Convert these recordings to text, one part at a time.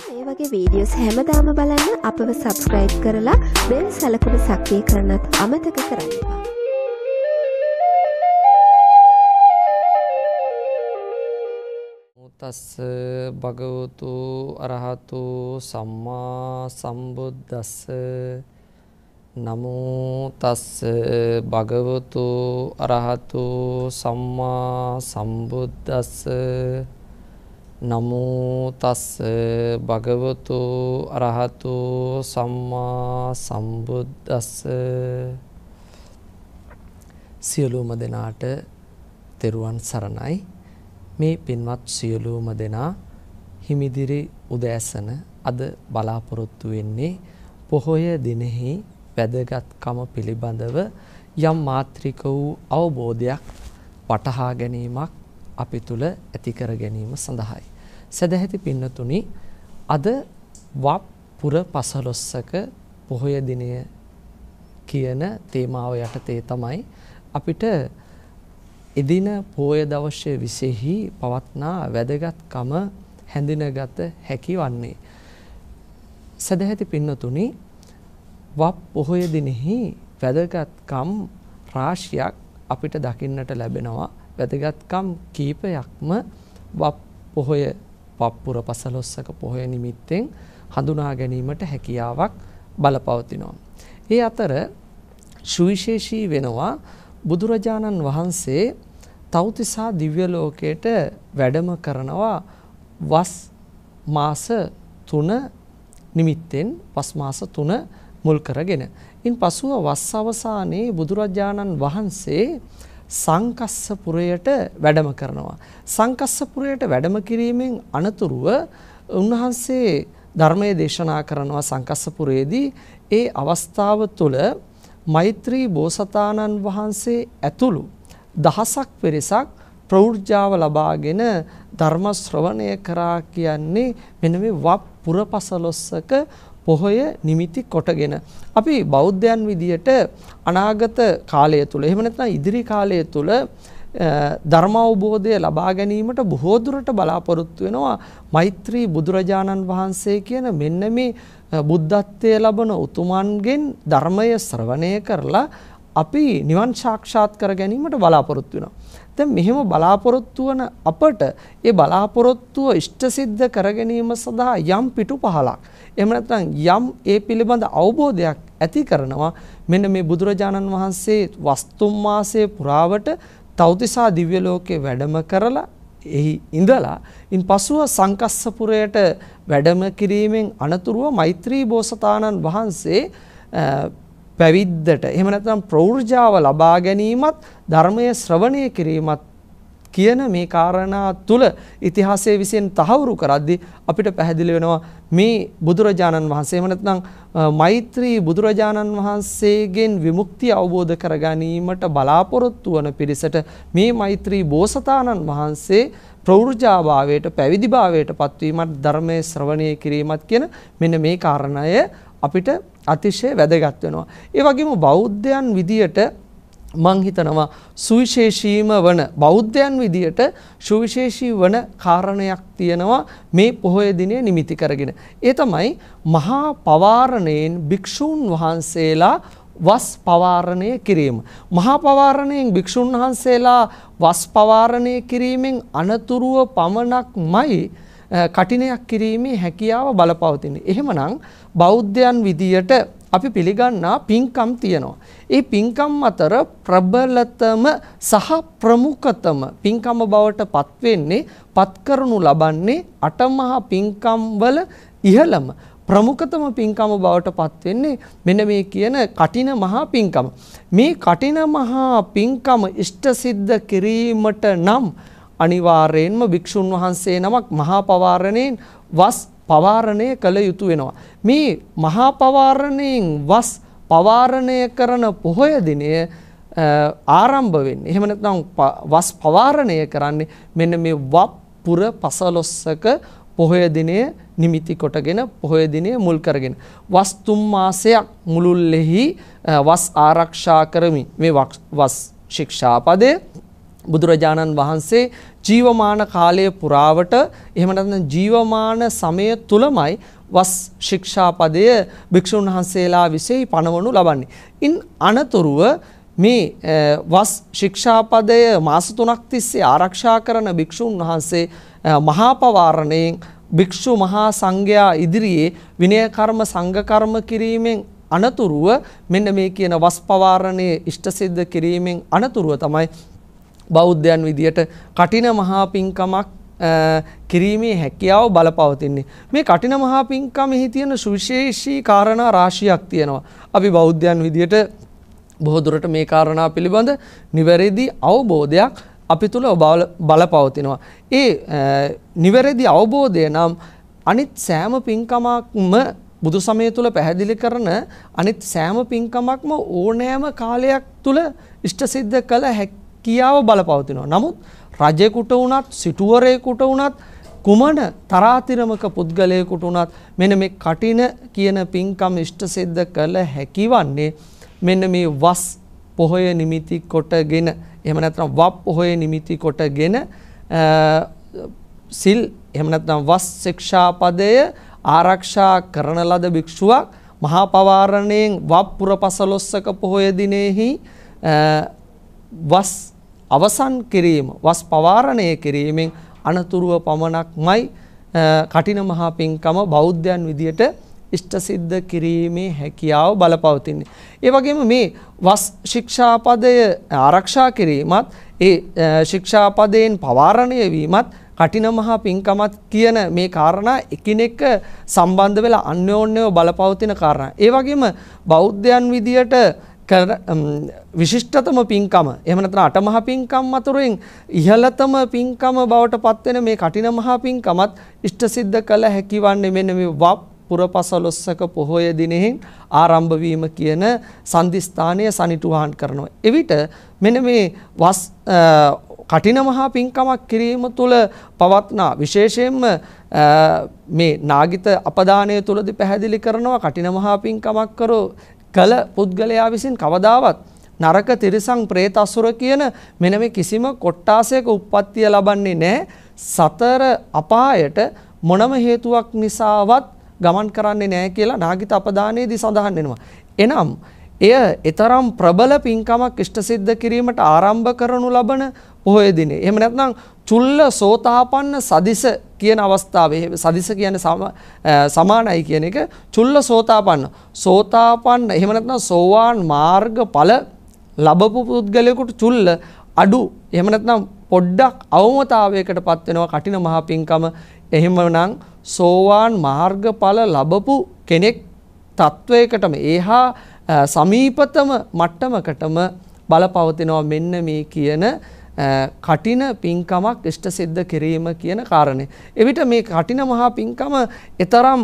මේ වගේ වීඩියෝස් හැමදාම බලන්න අපව සබස්ක්‍රයිබ් කරලා බෙල් සැලකුණ සක්‍රිය කරනත් අමතක කරන්නවා. තස්ස භගවතු අරහතු සම්මා සම්බුද්දස්ස නමෝ තස්ස භගවතු අරහතු සම්මා සම්බුද්දස්ස නමෝ තස් භගවතු අරහතු සම්මා සම්බුද්දස්ස සියලුම දෙනාට තෙරුවන් සරණයි මේ පින්වත් සියලුම දෙනා හිමිදිරි උදෑසන අද බලාපොරොත්තු වෙන්නේ පොහොය දිනෙහි වැදගත්කම පිළිබඳව යම් මාත්‍රික වූ අවබෝධයක් වටහා ගැනීමක් අපි තුල ඇති කර ගැනීම සඳහායි සදැහැති පින්නතුනි අද වප්පුර 15ක පොහොය දිනය කියන තේමාව යටතේ තමයි අපිට එදින පොය දවසේ විසෙහි පවත්නා වැදගත්කම හැඳිනගත හැකි වන්නේ. සදැහැති පින්නතුනි වප් පොහොය දිනෙහි වැදගත්කම් රාශියක් අපිට දකින්නට ලැබෙනවා. වැදගත්කම් කීපයක්ම වප් පොහොය පප්පුර පසළොස්සක පොහොය නිමිත්තෙන් හඳුනා ගැනීමට හැකියාවක් බලපවතිනවා. ඒ අතර සුවිශේෂී වෙනවා බුදුරජාණන් වහන්සේ තෞතිසා දිව්‍ය ලෝකයට වැඩම කරනවා වස් මාස 3 නිමිත්තෙන් වස් මාස 3 මුල් කරගෙන. ඉන් පසුව වස් අවසානයේ බුදුරජාණන් වහන්සේ සංකස්සපුරයට වැඩම කරනවා. සංකස්සපුරයට වැඩම කිරීමෙන් අනතුරුව උන්වහන්සේ ධර්මයේ දේශනා කරනවා සංකස්සපුරයේදී ඒ අවස්ථාව තුළ මෛත්‍රී බෝසතාණන් වහන්සේ ඇතුළු දහසක් පෙරසක් ප්‍රෞර්ජාව ලබාගෙන ධර්ම ශ්‍රවණය කරා කියන්නේ මෙන්න මේ වප් පුරපසලොස්සක පොහොය නිමිති කොටගෙන අපි බෞද්ධයන් විදියට අනාගත කාලය තුල එහෙම නැත්නම් ඉදිරි කාලය තුල ධර්ම අවබෝධය ලබා ගැනීමට බොහෝ දුරට බලාපොරොත්තු වෙනවා මෛත්‍රී බුදුරජාණන් වහන්සේ කියන මෙන්න මේ බුද්ධත්වයේ ලබන උතුමන්ගෙන් ධර්මය ශ්‍රවණය කරලා අපි නිවන් සාක්ෂාත් කර ගැනීමට බලාපොරොත්තු වෙනවා. දැන් මෙහෙම බලාපොරොත්තු වන අපට ඒ බලාපොරොත්තුව ඉෂ්ට සිද්ධ කර ගැනීම සඳහා යම් පිටුපහලක් එහෙම නැත්නම් යම් ඒ පිළිබඳ අවබෝධයක් ඇති කරනවා මෙන්න මේ බුදුරජාණන් වහන්සේ වස්තුම් මාසයේ පුරාවට තෞතිසා දිව්‍ය ලෝකේ වැඩම කරලා එහි ඉඳලා ඉන් පසුව සංකස්සපුරයට වැඩම කිරීමෙන් අනතුරුව මෛත්‍රී බෝසතාණන් වහන්සේ පැවිද්දට එහෙම නැත්නම් ප්‍රෞර්ජාව ලබා ගැනීමත් ධර්මයේ ශ්‍රවණය කිරීමත් කියන මේ කාරණා තුල ඉතිහාසයේ විසින් තහවුරු කරද්දී අපිට පැහැදිලි වෙනවා මේ බුදුරජාණන් වහන්සේ එහෙම නැත්නම් මෛත්‍රී බුදුරජාණන් වහන්සේගෙන් විමුක්තිය අවබෝධ කර ගැනීමට බලාපොරොත්තු වන පිරිසට මේ මෛත්‍රී බෝසතාණන් වහන්සේ ප්‍රෞර්ජාභාවයට පැවිදිභාවයට පත්වීමත් ධර්මයේ ශ්‍රවණය කිරීමත් කියන මෙන්න මේ කාරණය අපිට අතිශය වැදගත් වෙනවා. ඒ වගේම බෞද්ධයන් විදියට මං හිතනවා සුවිශේෂීම වන බෞද්ධයන් විදියට සුවිශේෂී වන කාරණයක් තියෙනවා මේ පොහොය දිනේ නිමිති කරගෙන. ඒ තමයි මහා පවාරණයෙන් භික්ෂූන් වහන්සේලා වස් පවාරණය කිරීම. මහා පවාරණයෙන් භික්ෂූන් වහන්සේලා වස් පවාරණය කිරීමෙන් අනතුරුව පමණක්මයි කටිනයක් කිරීමේ හැකියාව බලපවතින. එහෙමනම් බෞද්ධයන් විදියට අපි පිළිගන්නා පින්කම් තියෙනවා. ඒ පින්කම් අතර ප්‍රබලතම සහ ප්‍රමුඛතම පින්කම බවට පත් වෙන්නේ පත් කරනු ලබන්නේ අටමහා පින්කම් වල ඉහළම ප්‍රමුඛතම පින්කම බවට පත් වෙන්නේ මෙන්න මේ කියන කටින මහා පින්කම. මේ කටින මහා පින්කම ඉෂ්ට සිද්ධ කිරීමට නම් අනිවාර්යයෙන්ම භික්ෂුන් වහන්සේ නමක් මහා පවාරණයෙන් වස් පවාරණය කළ යුතු වෙනවා. මේ මහා පවාරණයෙන් වස් පවාරණය කරන පොහොය දිනය ආරම්භ වෙන්නේ. එහෙම නැත්නම් වස් පවාරණය කරන්නේ මෙන්න මේ වප්පුර පසළොස්සක පොහොය දිනය නිමිති කොටගෙන පොහොය දිනය මුල් කරගෙන වස් තුන් මාසයක් මුළුල්ලෙහි වස් ආරක්ෂා කරමි. මේ වස් ශික්ෂාපදය බුදුරජාණන් වහන්සේ ජීවමාන කාලය පුරාවට එහෙම නැත්නම් ජීවමාන සමය තුලමයි වස් ශික්ෂාපදය භික්ෂුන් වහන්සේලා විසින් පනවනු ලබන්නේ. ඉන් අනතුරුව මේ වස් ශික්ෂාපදය මාස තුනක් තිස්සේ ආරක්ෂා කරන භික්ෂුන් වහන්සේ මහා පවාරණයෙන් භික්ෂු මහා සංඝයා ඉදිරියේ විනය කර්ම සංඝ කර්ම කිරීමෙන් අනතුරුව මෙන්න මේ කියන වස් පවාරණයේ ඉෂ්ට සිද්ධ කිරීමෙන් අනතුරුව තමයි බෞද්ධයන් විදියට කටින මහා පිංකමක් කිරීමේ හැකියාව බලපවතින්නේ. මේ කටින මහා පිංකමෙහි තියෙන සුවිශේෂී කාරණා රාශියක් තියෙනවා. අපි බෞද්ධයන් විදියට බොහෝදුරට මේ කාරණා පිළිබඳ නිවැරදි අවබෝධයක් අපි තුළ බලපවතිනවා. ඒ නිවැරදි අවබෝධය නම් අනිත් සෑම පින්කමක්ම බුදු සමය තුළ පැහැදිලි කරන අනිත් සෑම පින්කමක්ම ඕනෑම කාලයක් තුළ ඉෂ්ට සිද්ධ කළ හැකි කියාව බලපවතිනවා. නමුත් රජෙකුට වුණත් සිටුවරයෙකුට වුණත් කුමන තරාතිරමක පුද්ගලයෙකුට වුණත් මෙන මේ කටින කියන පින්කම් ඉෂ්ට සිද්ධ කළ හැකිවන්නේ මෙන්න මේ වස් පොහොය නිමිති කොටගෙන එහෙම නැත්නම් වප් පොහොය නිමිති කොටගෙන සිල් එහෙම නැත්නම් වස් ශික්ෂාපදය ආරක්ෂා කරන ලද භික්ෂුවක් මහා පවාරණයෙන් වප් පුරපසලොස්සක පොහොය දිනෙහි වස් අවසන් කිරීම වස් පවාරණය කිරීමෙන් අනතුරුව පමණක්මයි කටින මහා පින්කම බෞද්ධයන් විදියට ඉෂ්ට සිද්ධ කිරීමේ හැකියාව බලපවතින්නේ. ඒ වගේම මේ වස් ශික්ෂාපදය ආරක්ෂා කිරීමත් ඒ ශික්ෂාපදයෙන් පවාරණය වීමත් කටින මහා පින්කමත් කියන මේ කාරණා එකිනෙක සම්බන්ධ වෙලා අන්‍යෝන්‍යව බලපවතින කාරණා. ඒ වගේම බෞද්ධයන් විදියට විශිෂ්ටතම පින්කම එහෙම නැත්නම් අටමහ පින්කම් අතරින් ඉහළතම පින්කම බවට පත්වෙන මේ කටින මහා පින්කමත් ඉෂ්ට සිද්ධ කළ හැකිවන්නේ මෙන්න මේ වප් පුරපසලොස්සක පොහොය දිනෙහින් ආරම්භ වීම කියන සම්දිස්ථානය සනිටුහන් කරනවා. එවිට මෙන්න මේ වස් කටින මහා පින්කමක් කිරීම තුළ පවත්නා විශේෂයෙන්ම මේ නාගිත අපදානය තුලදී පැහැදිලි කරනවා කටින මහා පින්කමක් කරෝ කළ පුද්ගලයා විසින් කවදාවත් නරක තිරිසං പ്രേත අසුර කියන මෙන්න මේ කිසිම කොට්ටාසයක උප්පත්තිය ලබන්නේ නැහැ. සතර අපායට මොනම හේතුවක් නිසාවත් ගමන් කරන්නේ නැහැ කියලා නාගිත අපදානයේදී සඳහන් වෙනවා. එනම් එය ඊතරම් ප්‍රබල පින්කමක් ඉෂ්ට සිද්ධ කිරීමට ආරම්භ කරනු ලබන පොහොය දිනේ. එහෙම නැත්නම් චුල්ල සෝතාපන්න සදිස කියන අවස්ථාවේ සදිස කියන්නේ සමානයි කියන එක චුල්ල සෝතාපන්න. සෝතාපන්න එහෙම නැත්නම් සෝවාන් මාර්ගඵල ලැබපු පුද්ගලයෙකුට චුල්ල අඩු එහෙම නැත්නම් පොඩ්ඩක් අවමතාවයකට පත් වෙනවා කටින මහ පිංකම. එහෙමනම් සෝවාන් මාර්ගඵල ලැබපු කෙනෙක් තත්වයකටම ඒහා සමීපතම මට්ටමකටම බලපවතිනවා මෙන්න මේ කියන කටින පින්කමක් ඉෂ්ට සිද්ධ කිරීම කියන කාරණය. එවිට මේ කටින මහා පින්කම එතරම්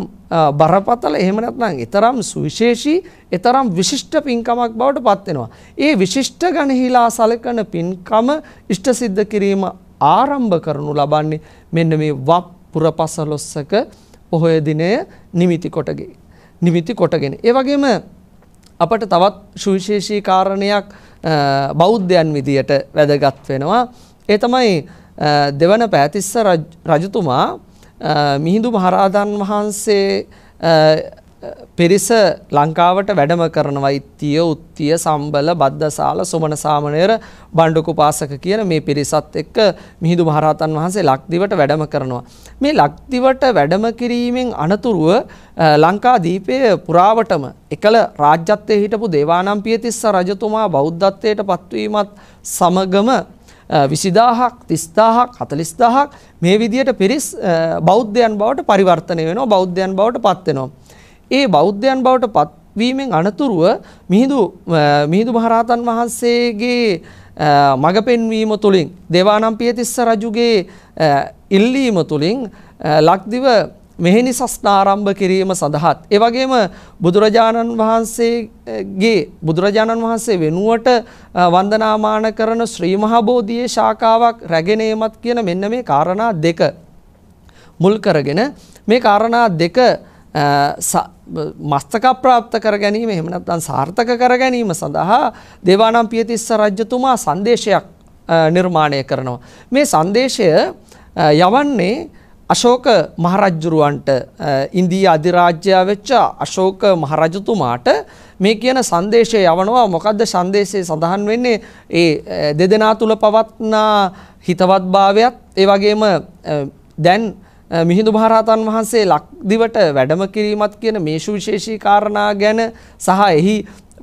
බරපතල එහෙම නැත්නම් එතරම් සුවිශේෂී එතරම් විශිෂ්ට පින්කමක් බවට පත්වෙනවා. ඒ විශිෂ්ට ගණහිලා සලකන පින්කම ඉෂ්ට සිද්ධ කිරීම ආරම්භ කරනු ලබන්නේ මෙන්න මේ වප් පුරපසලොස්සක පොහොය දිනය නිමිති කොටගේ. නිමිති කොටගෙන. ඒ වගේම අපට තවත් සුවිශේෂී කාරණයක් බෞද්ධයන් විදියට වැදගත් වෙනවා. ඒ තමයි දෙවන පෑතිස්ස රජතුමා මිහිඳු මහරහතන් වහන්සේ පිරිස ලංකාවට වැඩම කරනවයි තිය උත්තිය සම්බල බද්ධසාල සුමන සාමනේර බණ්ඩුකු පාසක කියන මේ පිරිසත් එක්ක මිහිදු මහරහතන් වහන්සේ ලක්දිවට වැඩම කරනවා. මේ ලක්දිවට වැඩම කිරීමෙන් අනතුරුව ලංකාදීපය පුරාවටම එකල රාජ්‍යත්වය හිටපු දේවානම් පියතිස්ස රජතුමා බෞද්ධත්වයට පත්වීමත් සමගම විසිදාහක් තිස්දාහක් හතලිස්දාහක් මේ විදියට පිරිස් බෞද්ධයන් බවට පරිවර්තනය වෙනවා බෞද්ධයන් බවට පත්වෙනවා. ඒ බෞද්ධයන් බවට පත්වීමෙන් අනතුරුව මිහිඳු මිහිඳු මහරහතන් වහන්සේගේ මඟ පෙන්වීම තුළින් දේවානම් පියතිස්ස රජුගේ ඉල්ලීම තුළින් ලක්දිව මෙහෙනි සස්නාරම්භ කිරීම සඳහාත් ඒ වගේම බුදුරජාණන් වහන්සේගේ බුදුරජාණන් වහන්සේ වෙනුවට වන්දනාමාන කරන ශ්‍රී මහා බෝධියේ ශාඛාවක් රැගෙන එමත් කියන මෙන්න මේ காரணා දෙක මුල් කරගෙන මේ காரணා දෙක මස්තක ප්‍රාප්ත කර ගැනීම එහෙමනත්දන් සාර්ථක කර ගැනීම සඳහා දෙවානම් පියතිස්ස රජ්‍යතුමා සංදේශයක් නිර්මාණය කරනවා. මේ සංදේශය යවන්නේ අශෝක මහරජ්ජුරුවන්ට ඉන්දී අධිරාජ්‍යය වෙච්ච අශෝක මහරජතුමාට මේ කියන සංදේශය යවනවා මොකක්ද සංදේශය සඳහන් වෙන්නේ ඒ දෙදෙනා තුළ පවත්නා හිතවත්භාවයත් ඒ වගේම දැන් මිහිඳු මහරහතන් වහන්සේ ලක්දිවට වැඩම කිරීමත් කියන මේ සුවිශේෂී කාරණා ගැන සහ එහි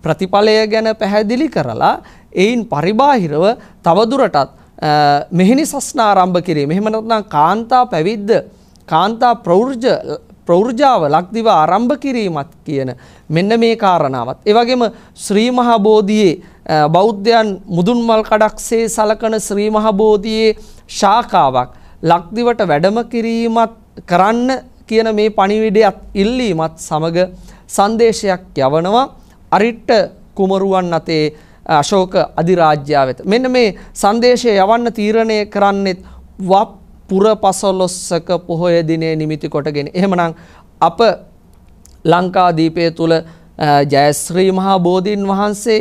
ප්‍රතිඵලය ගැන පැහැදිලි කරලා එයින් පරිබාහිරව තවදුරටත් මෙහෙනි සස්නාරම්භ කිරීම. එහෙම නැත්නම් කාන්තා පැවිද්ද කාන්තා ප්‍රෞර්ජ ප්‍රෞර්ජාව ලක්දිව ආරම්භ කිරීමත් කියන මෙන්න මේ කාරණාවත්. ඒ වගේම ශ්‍රී මහා බෝධියේ බෞද්ධයන් මුදුන්මල් කඩක්සේ සලකන ශ්‍රී මහා බෝධියේ ශාඛාවක් ලක්දිවට වැඩම කිරීමත් කරන්න කියන මේ පණිවිඩයත් ඉල්ලීමත් සමග සංදේශයක් යවනවා අරිට්ට කුමරුවන් අතේ අශෝක අධිරාජ්‍යාව වෙත. මෙන්න මේ සංදේශය යවන්න තීරණය කරන්නෙත් වප් පුර පසොලොස්සක පොහොය දිනේ නිමිති කොටගෙන. එහෙමනම් අප ලංකාදීපය තුළ ජයස්ශ්‍රී මහා බෝධීන් වහන්සේ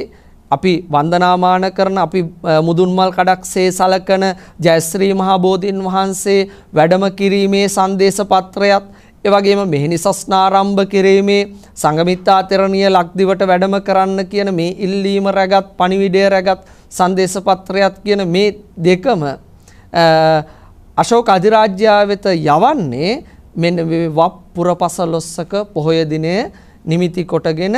අපි වන්දනාමාන කරන අපි මුදුන්මල් කඩක් සේ සලකන ජයශ්‍රී මහා බෝධීන් වහන්සේ වැඩම කිරීමේ සංදේශ පත්‍රයත් එවගේම මෙහෙනි සස්නාරම්භ කිරීමේ සංගමිත්තා තෙරණිය ලක්දිවට වැඩම කරන්න කියන මේ ඉල්ලීම රැගත් පණිවිඩය රැගත් සංදේශ පත්‍රයත් කියන මේ දෙකම අශෝක අධිරාජ්‍යය වෙත යවන්නේ මෙන්න වප් පුරපසලොස්සක පොහොය දිනේ නිමිති කොටගෙන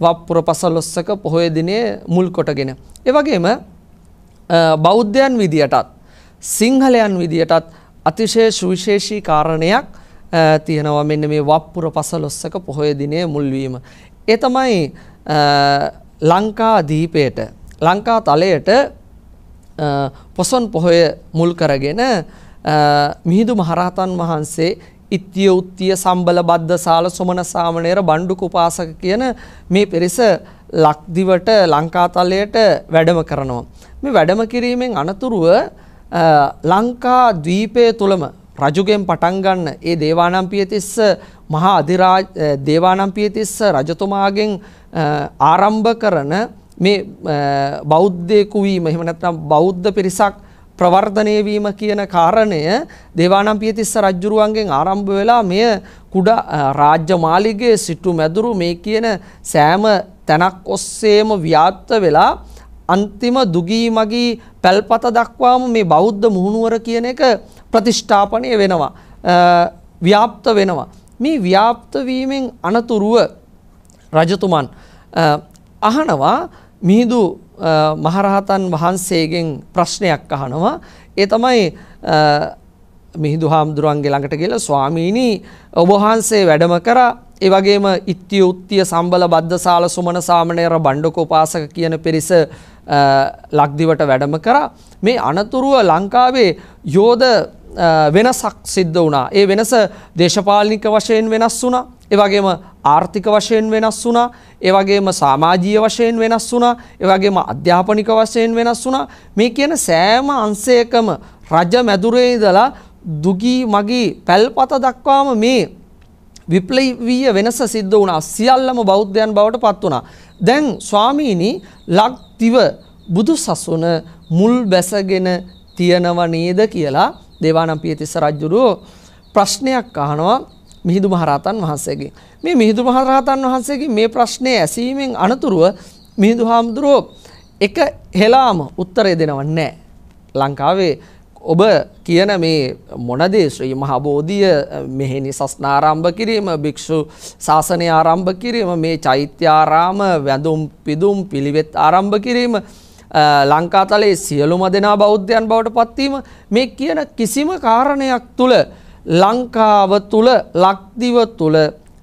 වප්පුර පසළොස්සක පොහොය දිනේ මුල් කොටගෙන. ඒ වගේම බෞද්ධයන් විදියටත් සිංහලයන් විදියටත් අතිශය සුවිශේෂී කාරණයක් තියෙනවා මෙන්න මේ වප්පුර පසළොස්සක පොහොය දිනේ මුල් වීම. ඒ තමයි ලංකා දීපයට ලංකා තලයට පොසොන් පොහොය මුල් කරගෙන මිහිඳු මහරහතන් වහන්සේ ඉත්‍ය උත්‍ය සම්බල බද්දසාල සුමන සාමණේර බණ්ඩුක උපාසක කියන මේ පිරිස ලක්දිවට ලංකාතලයට වැඩම කරනවා. මේ වැඩම කිරීමෙන් අනතුරුව ලංකා ද්වීපය තුළම රජුගෙන් පටන් ගන්න ඒ දේවානම්පියතිස්ස මහා අධිරාජ දේවානම්පියතිස්ස රජතුමාගෙන් ආරම්භ කරන මේ බෞද්ධයෙකු වීම එහෙම නැත්නම් බෞද්ධ පිරිසක් ප්‍රවර්ධනය වීම කියන කාරණය දේවානම්පියතිස්ස රජුරුවන්ගෙන් ආරම්භ වෙලා මෙය කුඩා රාජ්‍ය මාලිගයේ සිටු මැදුරු මේ කියන සෑම තැනක් ඔස්සේම ව්‍යාප්ත වෙලා අන්තිම දුගී මගී පැල්පත දක්වාම මේ බෞද්ධ මුහුණුවර කියන එක ප්‍රතිෂ්ඨාපනය වෙනවා ව්‍යාප්ත වෙනවා මේ ව්‍යාප්ත වීමෙන් අනතුරුව රජතුමන් අහනවා මිහිඳු මහරහතන් වහන්සේගෙන් ප්‍රශ්නයක් අහනවා. ඒ තමයි මිහිදු හාමුදුරුවන්ගේ ළඟට කියලා ස්වාමීනි ඔබ වහන්සේ වැඩම කරා ඒ වගේම ඉත්‍ය උත්තිය සම්බල බද්දසාල සුමන සාමණේර බණ්ඩකෝපාසක කියන පිරිස ලක්දිවට වැඩම කරා මේ අනතුරුව ලංකාවේ යෝධ වෙනසක් සිද්ධ වුණා. ඒ වෙනස දේශපාලනික වශයෙන් වෙනස් වුණා. එවගේම ආර්ථික වශයෙන් වෙනස් වුණා එවගේම සමාජීය වශයෙන් වෙනස් වුණා එවගේම අධ්‍යාපනික වශයෙන් වෙනස් වුණා මේ කියන සෑම අංශයකම රජ මැදුරේ ඉඳලා දුගී මගී පැල්පත දක්වාම මේ විප්ලවීය වෙනස සිද්ධ වුණා සියල්ලම බෞද්ධයන් බවට පත් වුණා දැන් ස්වාමීනි ලක්තිව බුදු සසුන මුල් බැසගෙන තියනව නේද කියලා දේවානම් පියතිස්ස රජුරුව ප්‍රශ්නයක් අහනවා මිහිඳු මහරහතන් වහන්සේගෙන්. මේ මිහිඳු මහරහතන් වහන්සේගේ මේ ප්‍රශ්නේ ඇසීමෙන් අනතුරුව මිහිඳු හාමුදුරුවෝ එක හෙලාම උත්තරය දෙනවන්නේ නැහැ. ලංකාවේ ඔබ කියන මේ මොනදේ ශ්‍රී මහා බෝධිය මෙහෙණි සස්න ආරම්භ කිරීම භික්ෂු ශාසනය ආරම්භ කිරීම මේ චෛත්‍යාරාම වැඳුම් පිදුම් පිළිවෙත් ආරම්භ කිරීම ලංකාතලයේ සියලුම දෙනා බෞද්ධයන් බවට පත්වීම මේ කියන කිසිම කාරණයක් තුළ ලංකාව තුල ලක්දිව තුල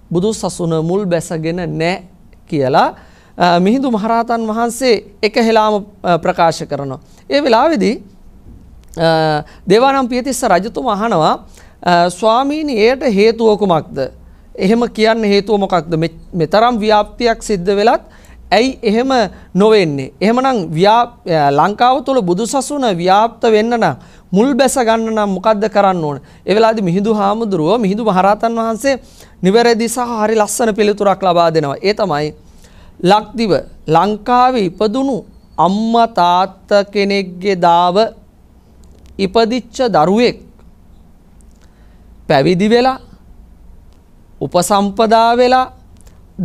බුදු සසුන මුල් බැසගෙන නැහැ කියලා මිහිඳු මහරහතන් වහන්සේ එක හෙලාම ප්‍රකාශ කරනවා. ඒ වෙලාවේදී දේවානම් පියතිස්ස රජතුමා අහනවා ස්වාමීනි එයට හේතුව කුමක්ද? එහෙම කියන්න හේතුව මොකක්ද? මෙතරම් ව්‍යාප්තියක් සිද්ධ වෙලත් ඇයි එහෙම නොවෙන්නේ? එහෙමනම් ලංකාව තුළ බුදුසසුන ව්‍යාප්ත වෙන්න නම් මුල් බැස ගන්න නම් මොකද්ද කරන්න ඕන? ඒ වෙලාවේදී මිහිඳු හාමුදුරුව මිහිඳු මහරහතන් වහන්සේ නිවැරදි සහ හරි ලස්සන පිළිතුරක් ලබා දෙනවා. ඒ තමයි ලක්දිව ලංකාවේ ඉපදුණු අම්මා තාත්තා කෙනෙක්ගේ දාව ඉපදිච්ච දරුවෙක් පැවිදි වෙලා උපසම්පදා වෙලා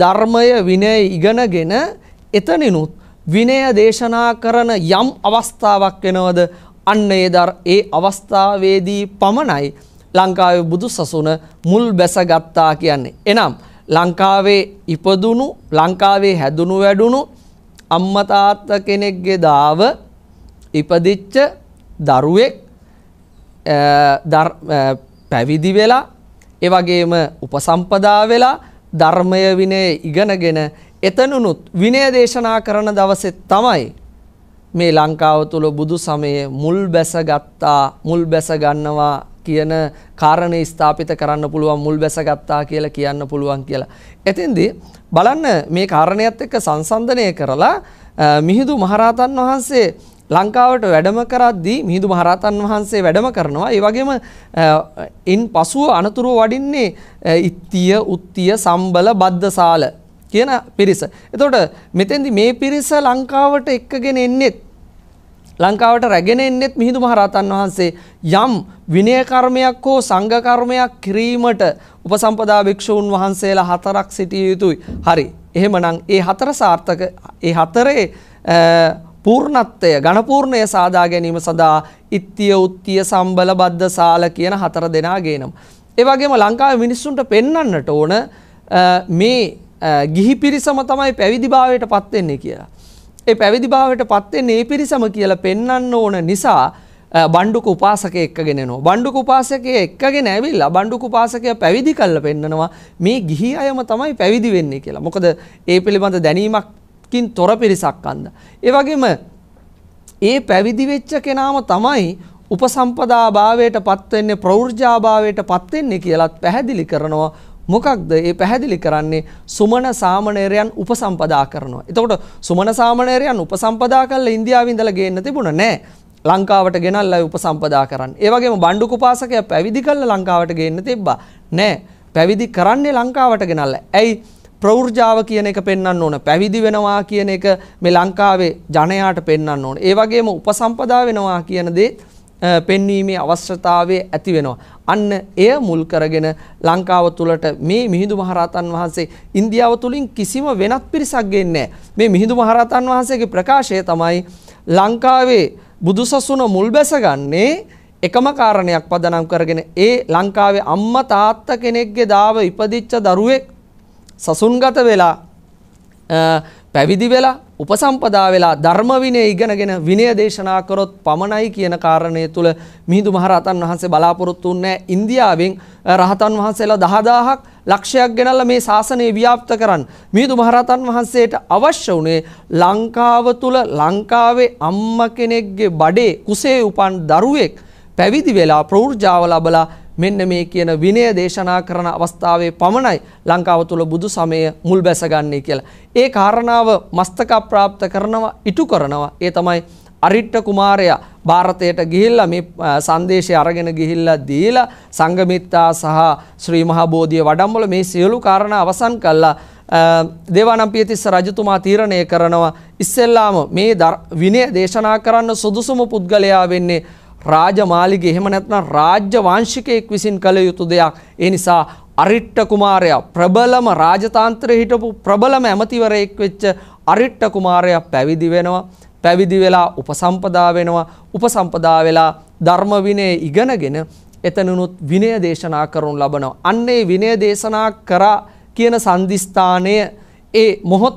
ධර්මය විනය ඉගෙනගෙන එතනිනුත් විනය දේශනා කරන යම් අවස්ථාවක් වෙනවද අන්න ඒ දර ඒ අවස්ථාවේදී පමණයි ලංකාවේ බුදු සසුන මුල් බැසගත්තා කියන්නේ. එනම් ලංකාවේ ඉපදුණු ලංකාවේ හැදුණු වැඩුණු අම්මා තාත්තා කෙනෙක්ගේ දාව ඉපදිච්ච දරුවෙක් පැවිදි වෙලා ඒ වගේම උපසම්පදා වෙලා ධර්මය විනය ඉගෙනගෙන එතනනුත් විනය දේශනා කරන දවසෙත් තමයි මේ ලංකාව තුළ බුදු සමයේ මුල් බැස ගත්තා මුල් බැස ගන්නවා කියන කාරණේ ස්ථාපිත කරන්න පුළුවන් මුල් බැසගත්තා කියලා කියන්න පුළුවන් කියලා. එතෙන්දී බලන්න මේ කාරණයත් එක්ක සංසන්දනය කරලා මිහිඳු මහරහතන් වහන්සේ ලංකාවට වැඩම කරද්දී මිහිඳු මහරහතන් වහන්සේ වැඩම කරනවා. ඒ වගේම ඉන් පසුව අනතුරුව වඩින්නේ ඉත්තිය, උත්තිය, සම්බල, බද්දසාල කියන පිරිස. එතකොට මෙතෙන්දී මේ පිරිස ලංකාවට එක්කගෙන එන්නේත් ලංකාවට රැගෙන එන්නෙත් මිහිඳු මහරහතන් වහන්සේ යම් විනය කර්මයක් හෝ සංඝ කර්මයක් කිරීමට උපසම්පදා භික්ෂූන් වහන්සේලා හතරක් සිටිය යුතුයි. හරි. එහෙමනම් ඒ හතර සාර්ථක ඒ හතරේ පූර්ණත්වය ඝනපූර්ණය සාදා ගැනීම සඳහා ඉත්‍ය උත්‍ය සම්බල බද්ධ සාල කියන හතර දෙනා ගේනම්. ඒ වගේම ලංකාවේ මිනිස්සුන්ට පෙන්වන්නට ඕන මේ ගිහි පිරිසම තමයි පැවිදිභාවයට පත් වෙන්නේ කියලා. ඒ පැවිදි භාවයට පත්වෙන්නේ ඒ පිරිසම කියලා පෙන්වන්න ඕන නිසා බණ්ඩුක උපාසකය එක්කගෙනනවා. බණ්ඩුක උපාසකය එක්කගෙන ඇවිල්ලා බණ්ඩුක උපාසකය පැවිදි කළා පෙන්නනවා. මේ ගිහි අයම තමයි පැවිදි වෙන්නේ කියලා. මොකද ඒ පිළිබඳ දැනීමක්කින් තොර පිරිසක් අන්ද. ඒ වගේම ඒ පැවිදි වෙච්ච කෙනාම තමයි උපසම්පදා භාවයට පත් වෙන්නේ ප්‍රවෘජ්‍යා භාවයට පත් වෙන්නේ කියලත් පැහැදිලි කරනවා මොකක්ද ඒ පැහැදිලි කරන්නේ සුමන සාමණේරයන් උපසම්පදා කරනවා. එතකොට සුමන සාමණේරයන් උපසම්පදා කරලා ඉන්දියාවේ ඉඳලා ගේන්න තිබුණ නෑ. ලංකාවට ගෙනල්ලා උපසම්පදා කරන්න. ඒ වගේම බණ්ඩුක උපාසකයා පැවිදි කරලා ලංකාවට ගේන්න තිබ්බා. නෑ. පැවිදි කරන්නේ ලංකාවට ගෙනල්ලා. ඇයි ප්‍රවෘජාව කියන එක පෙන්වන්න ඕන පැවිදි වෙනවා කියන එක මේ ලංකාවේ ජනයාට පෙන්වන්න ඕන. ඒ වගේම උපසම්පදා වෙනවා කියන දේත් පෙන්වීමේ අවශ්‍යතාවය ඇති වෙනවා. අන්න එය මුල් කරගෙන ලංකාව තුළට මේ මිහිඳු මහරහතන් වහන්සේ ඉන්දියාව තුළින් කිසිම වෙනත් පිරිසක් ගෙන්නේ මේ මිහිඳු මහරහතන් වහන්සේගේ ප්‍රකාශය තමයි ලංකාවේ බුදුසසුන මුල් බැසගන්නේ එකම කාරණයක් පදනම් කරගෙන ඒ ලංකාවේ අම්මා තාත්තා කෙනෙක්ගේ දාව ඉපදිච්ච දරුවෙක් සසුන්ගත වෙලා පැවිදි වෙලා උපසම්පදා වෙලා ධර්ම විනය ඉගෙනගෙන විනය දේශනා කරොත් පමණයි කියන කාරණය තුල මිහිඳු මහරහතන් වහන්සේ බලාපොරොත්තු වුණේ ඉන්දියාවෙන් රහතන් වහන්සේලා 10000ක් ලක්ෂයක් ගෙනල්ලා මේ ශාසනය ව්‍යාප්ත කරන්න මිහිඳු මහරහතන් වහන්සේට අවශ්‍ය වුණේ ලංකාව තුල ලංකාවේ අම්මා කෙනෙක්ගේ බඩේ කුසේ උපන් දරුවෙක් පැවිදි වෙලා ප්‍රෞර්ජාව ලබලා මෙන්න මේ කියන විනය දේශනා කරන අවස්ථාවේ පමණයි ලංකාව තුළ බුදු සමය මුල් බැසගන්නේ කියලා. ඒ කාරණාව මස්තක ප්‍රාප්ත කරනවා ඉටු කරනවා. ඒ තමයි අරිට්ට කුමාරයා ಭಾರತයට ගිහිල්ලා මේ සංදේශය අරගෙන ගිහිල්ලා දීලා සංගමිත්තා සහ ශ්‍රී මහා බෝධිය වඩම්වල මේ සියලු කාරණා අවසන් කළා. දේවානම්පියතිස්ස රජතුමා තීරණය කරනවා ඉස්සෙල්ලාම මේ විනය දේශනා කරන්න සුදුසුම පුද්ගලයා වෙන්නේ රාජමාලිගේ එහෙම නැත්නම් රාජ්‍ය වංශිකයෙක් විසින් කළ යුතු දෙයක්. ඒ නිසා අරිට්ට කුමාරයා ප්‍රබලම රාජතාන්ත්‍රයේ හිටපු ප්‍රබලම ඇමතිවරයෙක් වෙච්ච අරිට්ට කුමාරයා පැවිදි වෙනවා. පැවිදි වෙලා උපසම්පදා වෙනවා. උපසම්පදා වෙලා ධර්ම විනය ඉගෙනගෙන එතනනුත් විනය දේශනා කරනු ලබනවා. අන්නේ විනය දේශනා කරා කියන සන්ධිස්ථානය ඒ මොහොත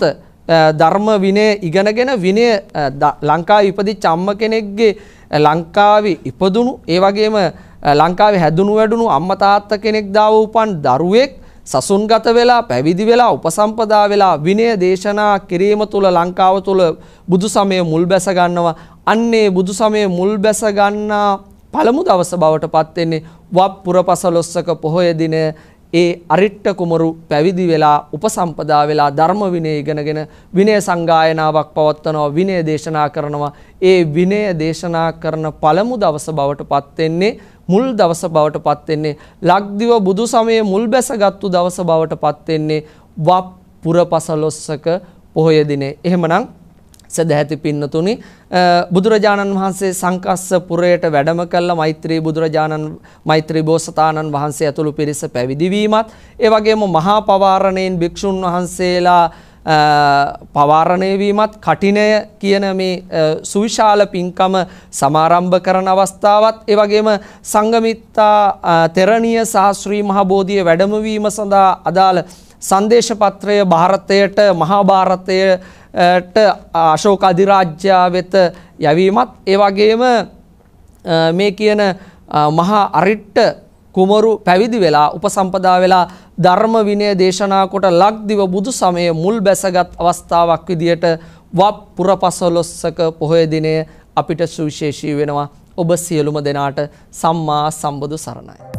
ධර්ම විනය ඉගෙනගෙන විනය ලංකා ඉපදි චම්ම කෙනෙක්ගේ ලංකාවේ ඉපදුණු ඒ වගේම ලංකාවේ හැදුණු වැඩුණු අම්මා තාත්තා කෙනෙක් දාව උපන් දරුවෙක් සසුන්ගත වෙලා පැවිදි වෙලා උපසම්පදා වෙලා විනය දේශනා කිරීම තුළ ලංකාව තුළ බුදු සමය මුල් බැස ගන්නවා අන්නේ බුදු සමය මුල් බැස ගන්නා පළමු දවස බවට පත්වෙන්නේ වප් පුරපසලොස්සක පොහොය දින ඒ අරිට්ට කුමරු පැවිදි වෙලා උපසම්පදා වෙලා ධර්ම විනය ඉගෙනගෙන විනය සංගායනාවක් පවත්වනවා විනය දේශනා කරනවා ඒ විනය දේශනා කරන පළමු දවස බවට පත් වෙන්නේ මුල් දවස බවට පත් වෙන්නේ ලක්දිව බුදු සමයේ මුල් බැසගත්තු දවස බවට පත් වෙන්නේ වප් පුරපසලොස්සක පොහොය දිනේ එහෙමනම් සදැහැති පින්නතුනි බුදුරජාණන් වහන්සේ සංකස්ස පුරයට වැඩම කළ මෛත්‍රී බුදුරජාණන් මෛත්‍රී බෝසතාණන් වහන්සේ ඇතුළු පිරිස පැවිදිවීමත් ඒ වගේම මහා පවාරණයෙන් භික්ෂුන් වහන්සේලා පවාරණය වීමත් කටිනය කියන මේ සුවිශාල පින්කම සමාරම්භ කරන අවස්ථාවත් ඒ වගේම සංගමිත්තා තෙරණිය සාස්ත්‍රී මහබෝධිය වැඩමවීම සඳහා අදාළ සංදේශපත්‍රය භාරතයට මහා භාරතයේ අශෝක අධිරාජ්‍යා වෙත යැවීමත් ඒවගේම මේ කියන මහා අරිට්ට කුමරු පැවිදි වෙලා උපසම්පදා වෙලා ධර්ම විනය දේශනා කොට ලක්දිව බුදු සමයේ මුල් බැසගත් අවස්ථාවක් විදියට වප් පුරපසළොස්සක පොහොය දිනය අපිට සුවිශේෂී වෙනවා ඔබ සියලුම දෙනාට සම්මා සම්බුදු සරණයි